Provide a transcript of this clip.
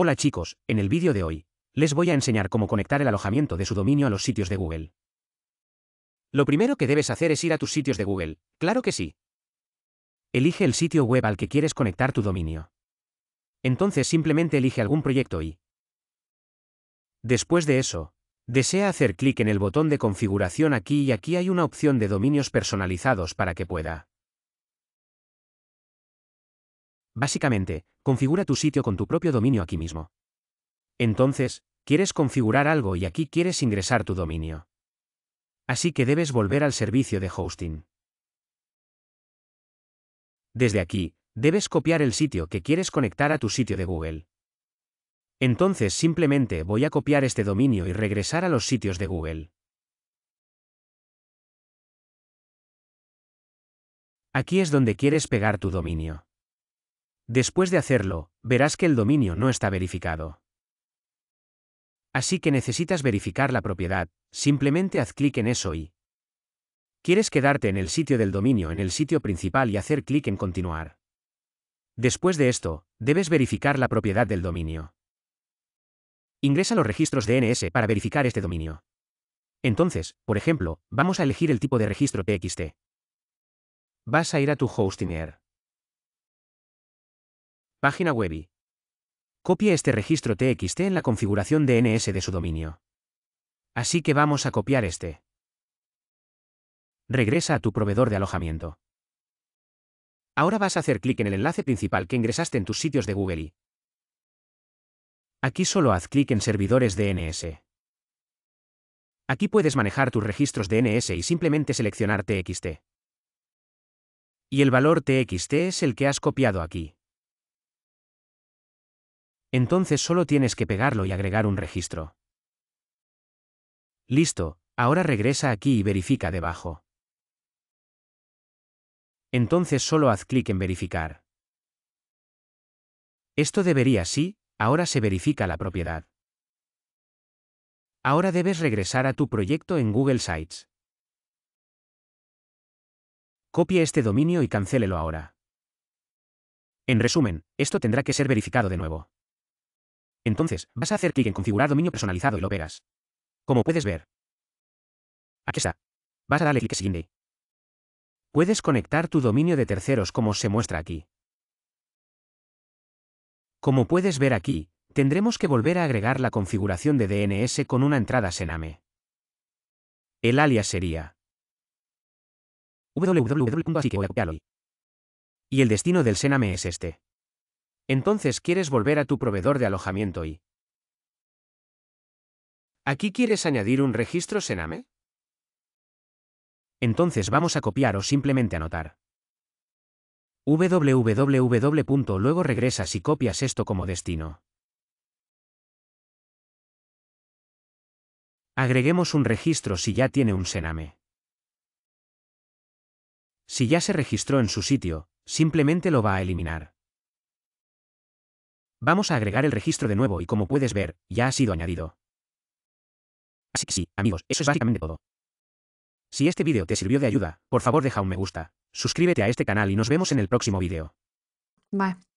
Hola chicos, en el vídeo de hoy, les voy a enseñar cómo conectar el alojamiento de su dominio a los sitios de Google. Lo primero que debes hacer es ir a tus sitios de Google, claro que sí. Elige el sitio web al que quieres conectar tu dominio. Entonces simplemente elige algún proyecto y... Después de eso, desea hacer clic en el botón de configuración aquí y aquí hay una opción de dominios personalizados para que pueda Básicamente, configura tu sitio con tu propio dominio aquí mismo. Entonces, quieres configurar algo y aquí quieres ingresar tu dominio. Así que debes volver al servicio de hosting. Desde aquí, debes copiar el sitio que quieres conectar a tu sitio de Google. Entonces simplemente voy a copiar este dominio y regresar a los sitios de Google. Aquí es donde quieres pegar tu dominio. Después de hacerlo, verás que el dominio no está verificado. Así que necesitas verificar la propiedad, simplemente haz clic en eso y... Quieres quedarte en el sitio del dominio en el sitio principal y hacer clic en continuar. Después de esto, debes verificar la propiedad del dominio. Ingresa los registros DNS para verificar este dominio. Entonces, por ejemplo, vamos a elegir el tipo de registro TXT. Vas a ir a tu Air. Página web. copia este registro TXT en la configuración DNS de su dominio. Así que vamos a copiar este. Regresa a tu proveedor de alojamiento. Ahora vas a hacer clic en el enlace principal que ingresaste en tus sitios de Google y Aquí solo haz clic en Servidores DNS. Aquí puedes manejar tus registros DNS y simplemente seleccionar TXT. Y el valor TXT es el que has copiado aquí. Entonces solo tienes que pegarlo y agregar un registro. Listo, ahora regresa aquí y verifica debajo. Entonces solo haz clic en verificar. Esto debería sí, ahora se verifica la propiedad. Ahora debes regresar a tu proyecto en Google Sites. Copia este dominio y cancélelo ahora. En resumen, esto tendrá que ser verificado de nuevo. Entonces, vas a hacer clic en configurar dominio personalizado y lo pegas. Como puedes ver. Aquí está. Vas a darle clic siguiente. Puedes conectar tu dominio de terceros como se muestra aquí. Como puedes ver aquí, tendremos que volver a agregar la configuración de DNS con una entrada Sename. El alias sería Y el destino del Sename es este. Entonces quieres volver a tu proveedor de alojamiento y... ¿Aquí quieres añadir un registro Sename? Entonces vamos a copiar o simplemente anotar. www. Luego regresas y copias esto como destino. Agreguemos un registro si ya tiene un Sename. Si ya se registró en su sitio, simplemente lo va a eliminar. Vamos a agregar el registro de nuevo y como puedes ver, ya ha sido añadido. Así que sí, amigos, eso es básicamente todo. Si este vídeo te sirvió de ayuda, por favor deja un me gusta, suscríbete a este canal y nos vemos en el próximo vídeo. Bye.